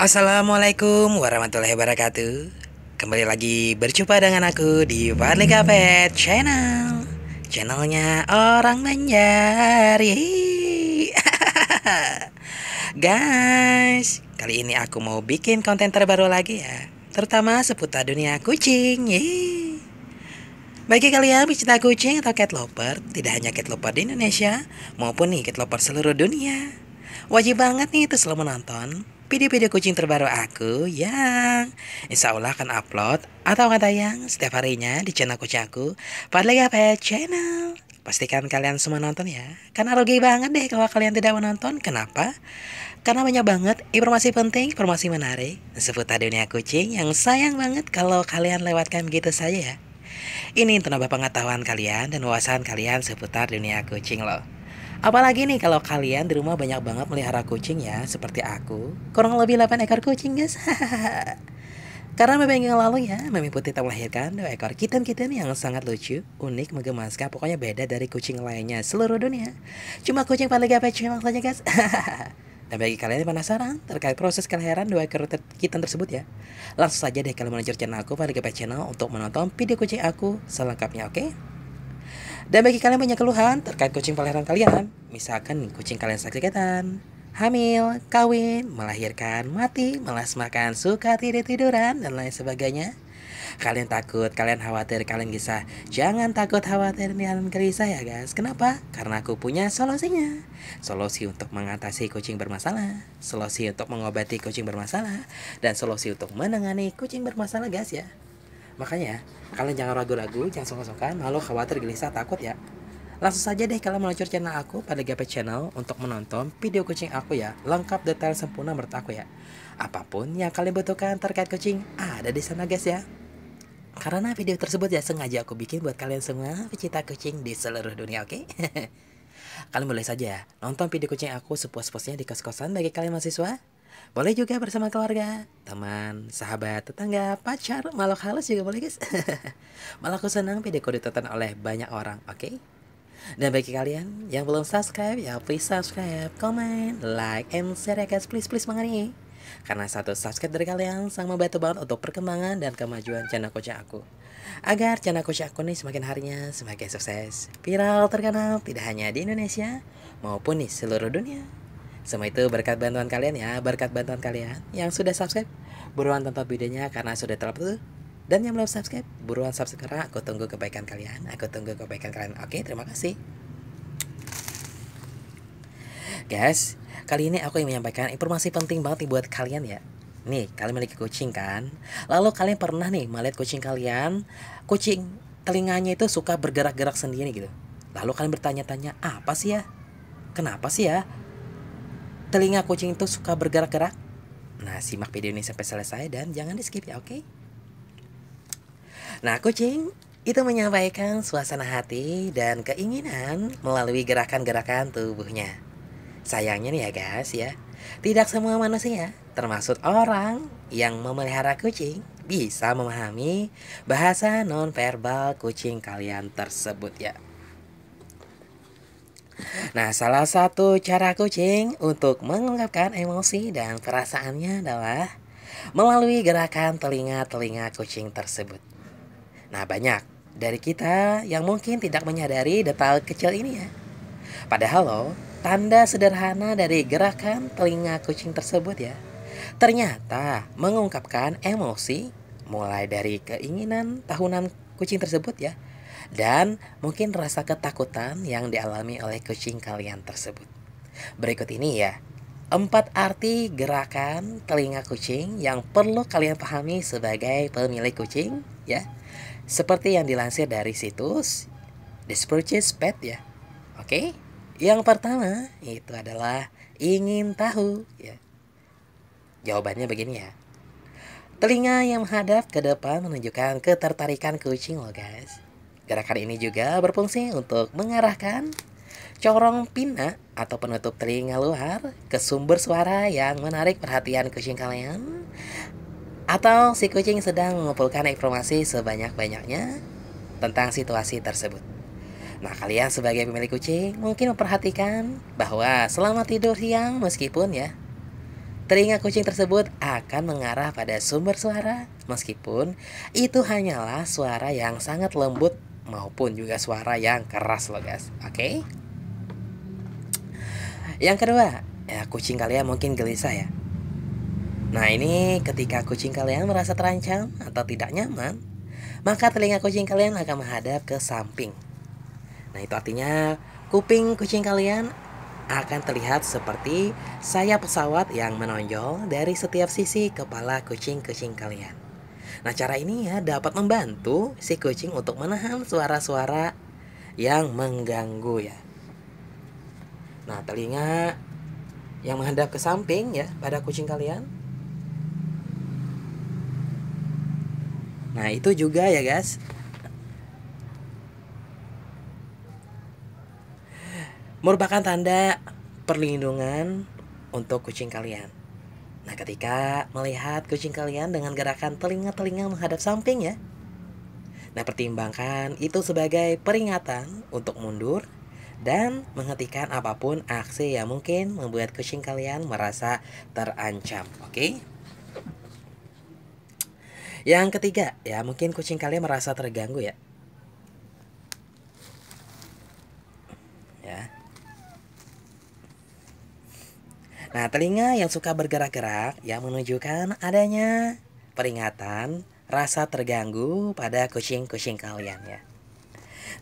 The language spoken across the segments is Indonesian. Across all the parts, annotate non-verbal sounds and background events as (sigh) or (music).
Assalamualaikum warahmatullahi wabarakatuh Kembali lagi berjumpa dengan aku di Fadli Kapet Channel Channelnya orang menjari (laughs) Guys, kali ini aku mau bikin konten terbaru lagi ya Terutama seputar dunia kucing Yeay. Bagi kalian pecinta kucing atau cat lover Tidak hanya cat lover di Indonesia Maupun nih cat lover seluruh dunia Wajib banget nih itu selalu menonton video-video kucing terbaru aku yang insya Allah akan upload atau kata yang setiap harinya di channel kucing aku Padahal apa ya, channel Pastikan kalian semua nonton ya Karena rugi banget deh kalau kalian tidak menonton Kenapa? Karena banyak banget informasi penting, informasi menarik Seputar dunia kucing yang sayang banget kalau kalian lewatkan begitu saja ya Ini untuk pengetahuan kalian dan wawasan kalian seputar dunia kucing loh Apalagi nih kalau kalian di rumah banyak banget melihara kucing ya, seperti aku. Kurang lebih 8 ekor kucing guys. (laughs) Karena memang yang lalu ya, Mami Putih telah melahirkan dua ekor kitten-kitten yang sangat lucu, unik, menggemaskan, pokoknya beda dari kucing lainnya seluruh dunia. Cuma kucing paling gak cuma saja guys. (laughs) Dan bagi kalian yang penasaran terkait proses kelahiran dua ekor kitten tersebut ya, langsung saja deh kalian menonton channel aku paling gak channel untuk menonton video kucing aku selengkapnya, oke? Okay? Dan bagi kalian punya keluhan terkait kucing peliharaan kalian, misalkan kucing kalian sakit-sakitan, hamil, kawin, melahirkan, mati, malas makan, suka tidur tiduran, dan lain sebagainya, kalian takut, kalian khawatir, kalian gisah, Jangan takut khawatir dan gelisah ya guys. Kenapa? Karena aku punya solusinya. Solusi untuk mengatasi kucing bermasalah, solusi untuk mengobati kucing bermasalah, dan solusi untuk menangani kucing bermasalah guys ya. Makanya, kalian jangan ragu-ragu, jangan sungkan-sungkan, malu khawatir, gelisah, takut ya. Langsung saja deh kalian meluncur channel aku pada GP Channel untuk menonton video kucing aku ya. Lengkap detail sempurna menurut aku ya. Apapun yang kalian butuhkan terkait kucing ada di sana guys ya. Karena video tersebut ya sengaja aku bikin buat kalian semua pecinta kucing di seluruh dunia oke? Okay? (laughs) kalian boleh saja ya, nonton video kucing aku sepuas-puasnya di kos-kosan bagi kalian mahasiswa boleh juga bersama keluarga, teman, sahabat, tetangga, pacar, malah halus juga boleh guys. (laughs) Malah aku senang video ditonton oleh banyak orang, oke? Okay? Dan bagi kalian yang belum subscribe, ya please subscribe, comment, like, and share ya guys. Please, please mengenai Karena satu subscribe dari kalian sangat membantu banget untuk perkembangan dan kemajuan channel Kocak aku. Agar channel Kocak aku ini semakin harinya semakin sukses, viral, terkenal, tidak hanya di Indonesia, maupun di seluruh dunia. Semua itu berkat bantuan kalian ya, berkat bantuan kalian yang sudah subscribe. Buruan tonton videonya karena sudah terlalu dan yang belum subscribe, buruan subscribe karena aku tunggu kebaikan kalian. Aku tunggu kebaikan kalian. Oke, terima kasih. Guys, kali ini aku ingin menyampaikan informasi penting banget nih buat kalian ya. Nih, kalian memiliki kucing kan? Lalu kalian pernah nih melihat kucing kalian, kucing telinganya itu suka bergerak-gerak sendiri gitu. Lalu kalian bertanya-tanya, apa sih ya? Kenapa sih ya? telinga kucing itu suka bergerak-gerak? Nah, simak video ini sampai selesai dan jangan di skip ya, oke? Okay? Nah, kucing itu menyampaikan suasana hati dan keinginan melalui gerakan-gerakan tubuhnya. Sayangnya nih ya guys ya, tidak semua manusia, termasuk orang yang memelihara kucing, bisa memahami bahasa nonverbal kucing kalian tersebut ya. Nah, salah satu cara kucing untuk mengungkapkan emosi dan perasaannya adalah melalui gerakan telinga-telinga kucing tersebut. Nah, banyak dari kita yang mungkin tidak menyadari detail kecil ini ya. Padahal loh, tanda sederhana dari gerakan telinga kucing tersebut ya. Ternyata mengungkapkan emosi mulai dari keinginan tahunan kucing tersebut ya dan mungkin rasa ketakutan yang dialami oleh kucing kalian tersebut. Berikut ini ya, empat arti gerakan telinga kucing yang perlu kalian pahami sebagai pemilik kucing ya. Seperti yang dilansir dari situs This Pet ya. Oke. Yang pertama itu adalah ingin tahu ya. Jawabannya begini ya. Telinga yang menghadap ke depan menunjukkan ketertarikan kucing loh guys. Gerakan ini juga berfungsi untuk mengarahkan corong pina atau penutup telinga luar ke sumber suara yang menarik perhatian kucing kalian atau si kucing sedang mengumpulkan informasi sebanyak-banyaknya tentang situasi tersebut. Nah, kalian sebagai pemilik kucing mungkin memperhatikan bahwa selama tidur siang meskipun ya Telinga kucing tersebut akan mengarah pada sumber suara, meskipun itu hanyalah suara yang sangat lembut maupun juga suara yang keras loh guys. Oke. Okay? Yang kedua, ya kucing kalian mungkin gelisah ya. Nah, ini ketika kucing kalian merasa terancam atau tidak nyaman, maka telinga kucing kalian akan menghadap ke samping. Nah, itu artinya kuping kucing kalian akan terlihat seperti sayap pesawat yang menonjol dari setiap sisi kepala kucing-kucing kalian. Nah, cara ini ya dapat membantu si kucing untuk menahan suara-suara yang mengganggu ya. Nah, telinga yang menghadap ke samping ya pada kucing kalian. Nah, itu juga ya, guys. Merupakan tanda perlindungan untuk kucing kalian. Nah, ketika melihat kucing kalian dengan gerakan telinga-telinga menghadap samping ya. Nah, pertimbangkan itu sebagai peringatan untuk mundur dan menghentikan apapun aksi yang mungkin membuat kucing kalian merasa terancam, oke? Okay? Yang ketiga, ya mungkin kucing kalian merasa terganggu ya Nah, telinga yang suka bergerak-gerak yang menunjukkan adanya peringatan rasa terganggu pada kucing-kucing kalian ya.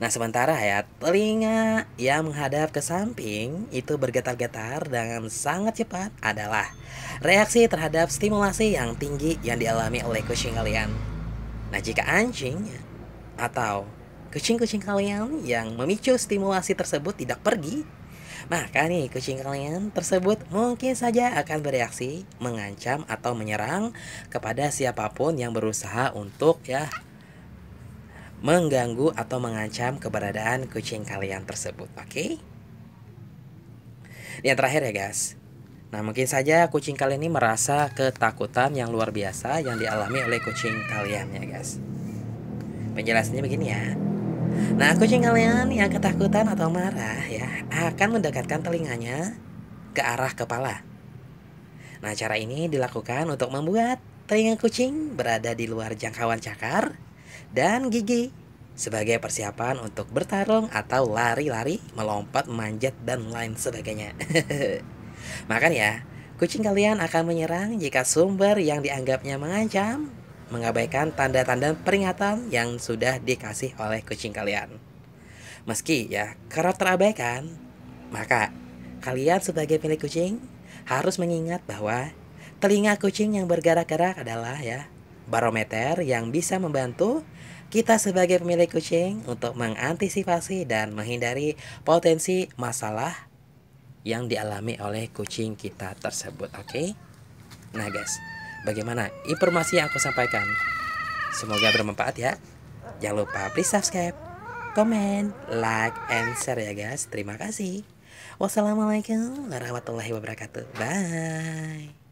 Nah, sementara ya, telinga yang menghadap ke samping itu bergetar-getar dengan sangat cepat adalah reaksi terhadap stimulasi yang tinggi yang dialami oleh kucing kalian. Nah, jika anjing atau kucing-kucing kalian yang memicu stimulasi tersebut tidak pergi maka nih kucing kalian tersebut mungkin saja akan bereaksi mengancam atau menyerang kepada siapapun yang berusaha untuk ya mengganggu atau mengancam keberadaan kucing kalian tersebut. Oke? Okay? Yang terakhir ya guys, Nah, mungkin saja kucing kalian ini merasa ketakutan yang luar biasa yang dialami oleh kucing kalian ya, guys. Penjelasannya begini ya. Nah, kucing kalian yang ketakutan atau marah ya akan mendekatkan telinganya ke arah kepala. Nah, cara ini dilakukan untuk membuat telinga kucing berada di luar jangkauan cakar dan gigi sebagai persiapan untuk bertarung atau lari-lari, melompat, manjat dan lain sebagainya. (laughs) Makan ya, kucing kalian akan menyerang jika sumber yang dianggapnya mengancam mengabaikan tanda-tanda peringatan yang sudah dikasih oleh kucing kalian. Meski ya kerap terabaikan, maka kalian sebagai pemilik kucing harus mengingat bahwa telinga kucing yang bergerak-gerak adalah ya barometer yang bisa membantu kita sebagai pemilik kucing untuk mengantisipasi dan menghindari potensi masalah yang dialami oleh kucing kita tersebut. Oke, okay? nah guys, bagaimana informasi yang aku sampaikan. Semoga bermanfaat ya. Jangan lupa please subscribe, comment, like, and share ya guys. Terima kasih. Wassalamualaikum warahmatullahi wabarakatuh. Bye.